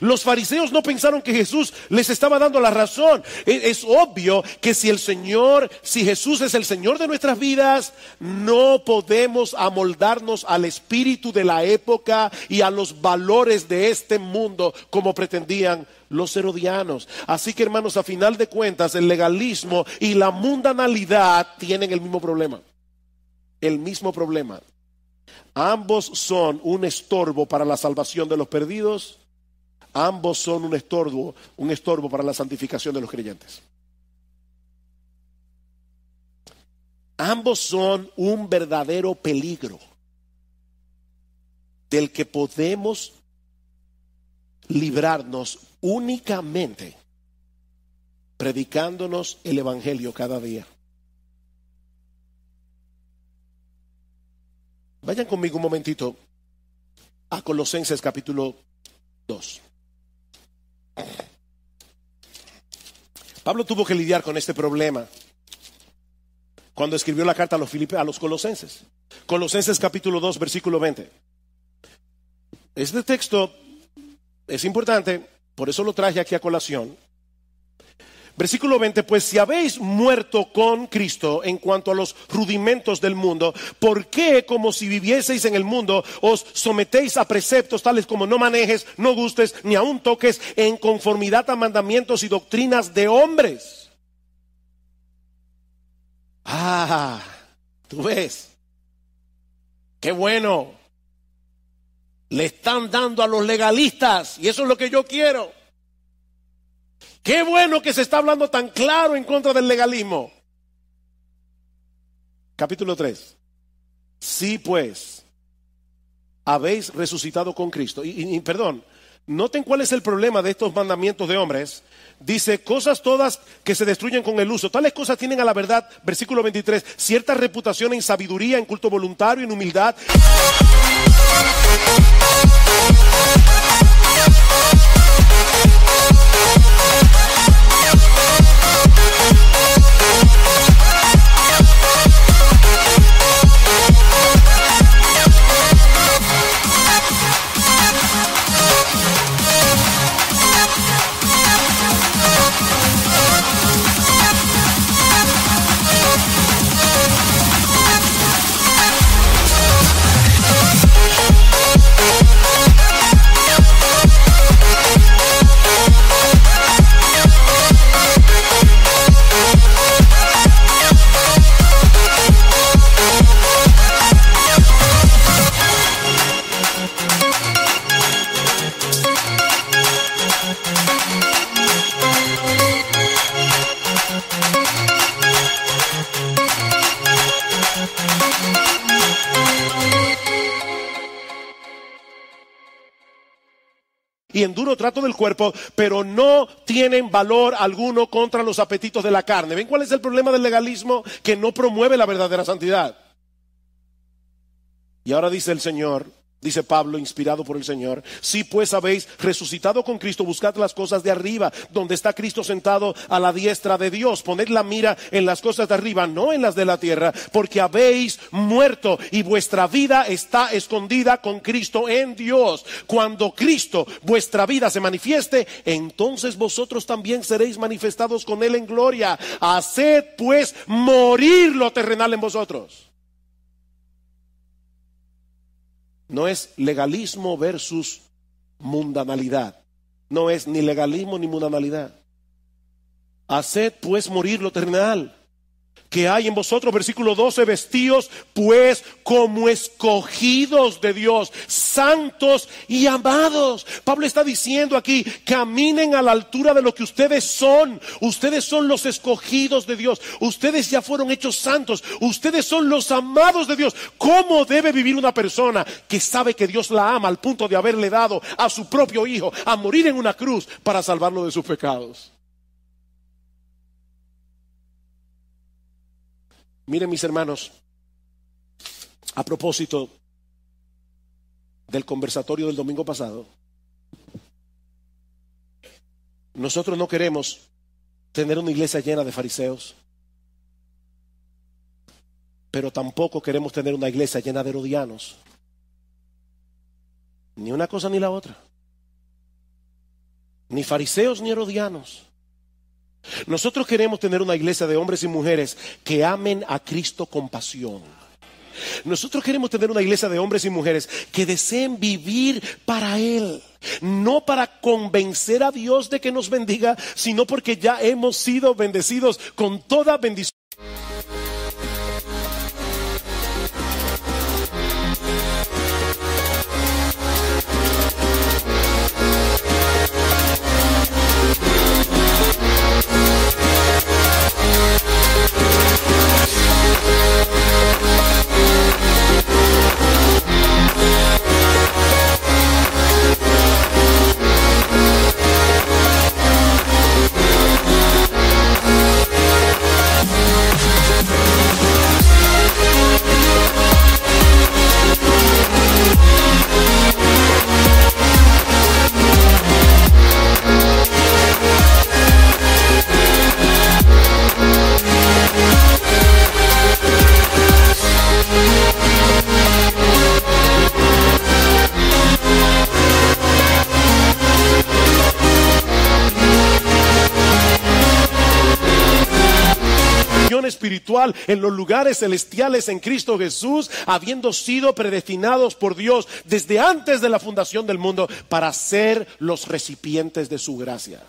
Los fariseos no pensaron que Jesús les estaba dando la razón. E, es, obvio que si el Señor, si Jesús es el Señor de nuestras vidas, no podemos amoldarnos al espíritu de la época y a los valores de este mundo como pretendían los herodianos. Así que hermanos, a final de cuentas, el legalismo y la mundanalidad tienen el mismo problema. El mismo problema. Ambos son un estorbo para la salvación de los perdidos Ambos son un estorbo, un estorbo para la santificación de los creyentes. Ambos son un verdadero peligro del que podemos librarnos únicamente predicándonos el Evangelio cada día. Vayan conmigo un momentito a Colosenses capítulo 2. Pablo tuvo que lidiar con este problema cuando escribió la carta a los, a los colosenses. Colosenses capítulo 2, versículo 20. Este texto es importante, por eso lo traje aquí a colación, Versículo 20, pues si habéis muerto con Cristo en cuanto a los rudimentos del mundo, ¿por qué como si vivieseis en el mundo os sometéis a preceptos tales como no manejes, no gustes, ni aun toques en conformidad a mandamientos y doctrinas de hombres? Ah, tú ves, qué bueno, le están dando a los legalistas y eso es lo que yo quiero. Qué bueno que se está hablando tan claro en contra del legalismo. Capítulo 3. Sí, pues, habéis resucitado con Cristo. Y, perdón, noten cuál es el problema de estos mandamientos de hombres. Dice, cosas todas que se destruyen con el uso. Tales cosas tienen a la verdad, versículo 23, cierta reputación en sabiduría, en culto voluntario, en humildad. y en duro trato del cuerpo, pero no tienen valor alguno contra los apetitos de la carne. ¿Ven cuál es el problema del legalismo que no promueve la verdadera santidad? Y ahora dice el Señor, Dice Pablo, inspirado por el Señor, si pues habéis resucitado con Cristo, buscad las cosas de arriba, donde está Cristo sentado a la diestra de Dios, poned la mira en las cosas de arriba, no en las de la tierra, porque habéis muerto y vuestra vida está escondida con Cristo en Dios. Cuando Cristo, vuestra vida, se manifieste, entonces vosotros también seréis manifestados con Él en gloria. Haced pues morir lo terrenal en vosotros. No es legalismo versus mundanalidad. No es ni legalismo ni mundanalidad. Haced pues morir lo terrenal que hay en vosotros. Versículo 12, vestidos pues como escogidos de Dios, santos y amados. Pablo está diciendo aquí, caminen a la altura de lo que ustedes son. Ustedes son los escogidos de Dios. Ustedes ya fueron hechos santos. Ustedes son los amados de Dios. ¿Cómo debe vivir una persona que sabe que Dios la ama al punto de haberle dado a su propio hijo a morir en una cruz para salvarlo de sus pecados? Miren mis hermanos, a propósito del conversatorio del domingo pasado, nosotros no queremos tener una iglesia llena de fariseos, pero tampoco queremos tener una iglesia llena de herodianos. Ni una cosa ni la otra. Ni fariseos ni herodianos. Nosotros queremos tener una iglesia de hombres y mujeres que amen a Cristo con pasión. Nosotros queremos tener una iglesia de hombres y mujeres que deseen vivir para Él, no para convencer a Dios de que nos bendiga, sino porque ya hemos sido bendecidos con toda bendición. en los lugares celestiales en Cristo Jesús, habiendo sido predestinados por Dios desde antes de la fundación del mundo para ser los recipientes de su gracia.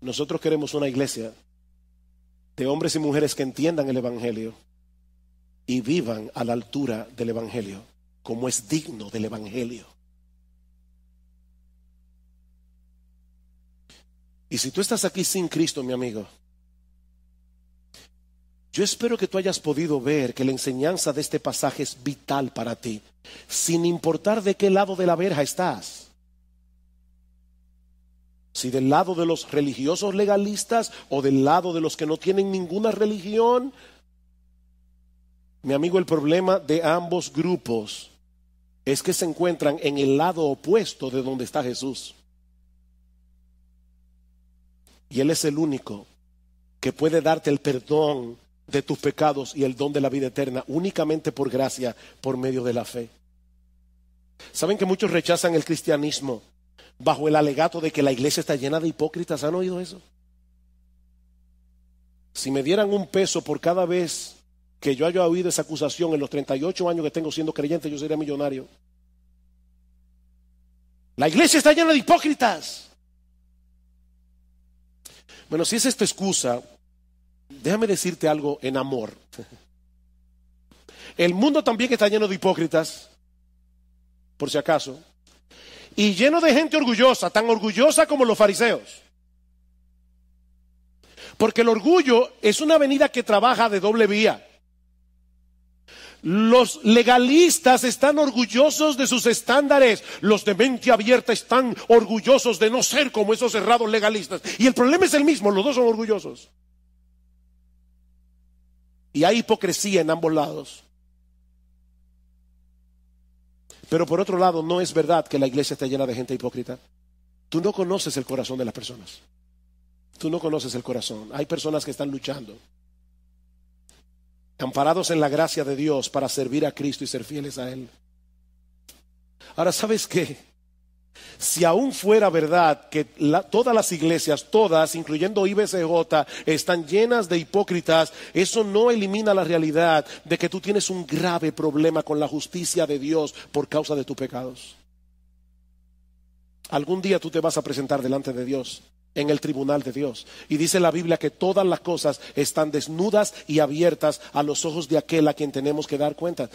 Nosotros queremos una iglesia de hombres y mujeres que entiendan el Evangelio y vivan a la altura del Evangelio, como es digno del Evangelio. Y si tú estás aquí sin Cristo, mi amigo, yo espero que tú hayas podido ver que la enseñanza de este pasaje es vital para ti, sin importar de qué lado de la verja estás. Si del lado de los religiosos legalistas o del lado de los que no tienen ninguna religión, mi amigo, el problema de ambos grupos es que se encuentran en el lado opuesto de donde está Jesús. Y Él es el único que puede darte el perdón de tus pecados y el don de la vida eterna únicamente por gracia, por medio de la fe. Saben que muchos rechazan el cristianismo bajo el alegato de que la iglesia está llena de hipócritas. ¿Han oído eso? Si me dieran un peso por cada vez que yo haya oído esa acusación en los 38 años que tengo siendo creyente, yo sería millonario. La iglesia está llena de hipócritas. Bueno, si es esta excusa, déjame decirte algo en amor. El mundo también está lleno de hipócritas, por si acaso, y lleno de gente orgullosa, tan orgullosa como los fariseos. Porque el orgullo es una avenida que trabaja de doble vía. Los legalistas están orgullosos de sus estándares. Los de mente abierta están orgullosos de no ser como esos cerrados legalistas. Y el problema es el mismo, los dos son orgullosos. Y hay hipocresía en ambos lados. Pero por otro lado, no es verdad que la iglesia está llena de gente hipócrita. Tú no conoces el corazón de las personas. Tú no conoces el corazón. Hay personas que están luchando amparados en la gracia de Dios para servir a Cristo y ser fieles a Él. Ahora, ¿sabes qué? Si aún fuera verdad que todas las iglesias, todas, incluyendo IBCJ, están llenas de hipócritas, eso no elimina la realidad de que tú tienes un grave problema con la justicia de Dios por causa de tus pecados. Algún día tú te vas a presentar delante de Dios en el tribunal de Dios. Y dice la Biblia que todas las cosas están desnudas y abiertas a los ojos de aquel a quien tenemos que dar cuenta.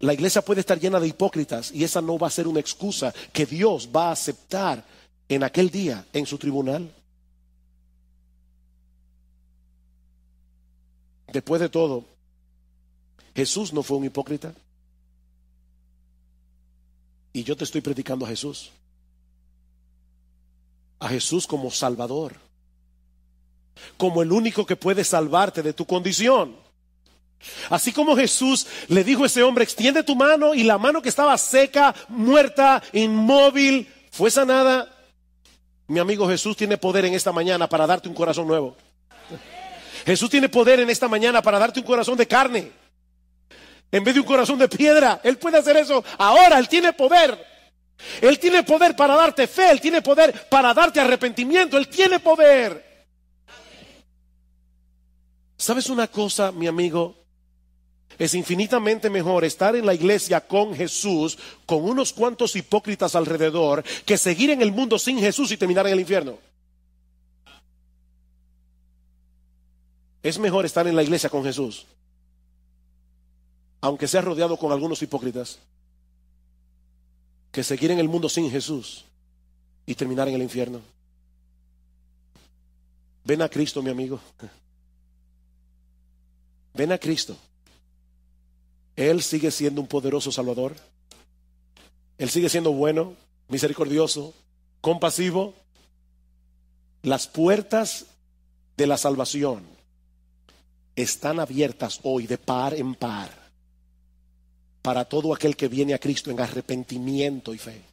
La iglesia puede estar llena de hipócritas y esa no va a ser una excusa que Dios va a aceptar en aquel día en su tribunal. Después de todo, Jesús no fue un hipócrita. Y yo te estoy predicando a Jesús a Jesús como Salvador, como el único que puede salvarte de tu condición. Así como Jesús le dijo a ese hombre, extiende tu mano y la mano que estaba seca, muerta, inmóvil, fue sanada. Mi amigo Jesús tiene poder en esta mañana para darte un corazón nuevo. Jesús tiene poder en esta mañana para darte un corazón de carne. En vez de un corazón de piedra, Él puede hacer eso. Ahora Él tiene poder. Él tiene poder para darte fe, Él tiene poder para darte arrepentimiento, Él tiene poder. ¿Sabes una cosa, mi amigo? Es infinitamente mejor estar en la iglesia con Jesús, con unos cuantos hipócritas alrededor, que seguir en el mundo sin Jesús y terminar en el infierno. Es mejor estar en la iglesia con Jesús, aunque sea rodeado con algunos hipócritas que seguir en el mundo sin Jesús y terminar en el infierno. Ven a Cristo, mi amigo. Ven a Cristo. Él sigue siendo un poderoso Salvador. Él sigue siendo bueno, misericordioso, compasivo. Las puertas de la salvación están abiertas hoy de par en par para todo aquel que viene a Cristo en arrepentimiento y fe.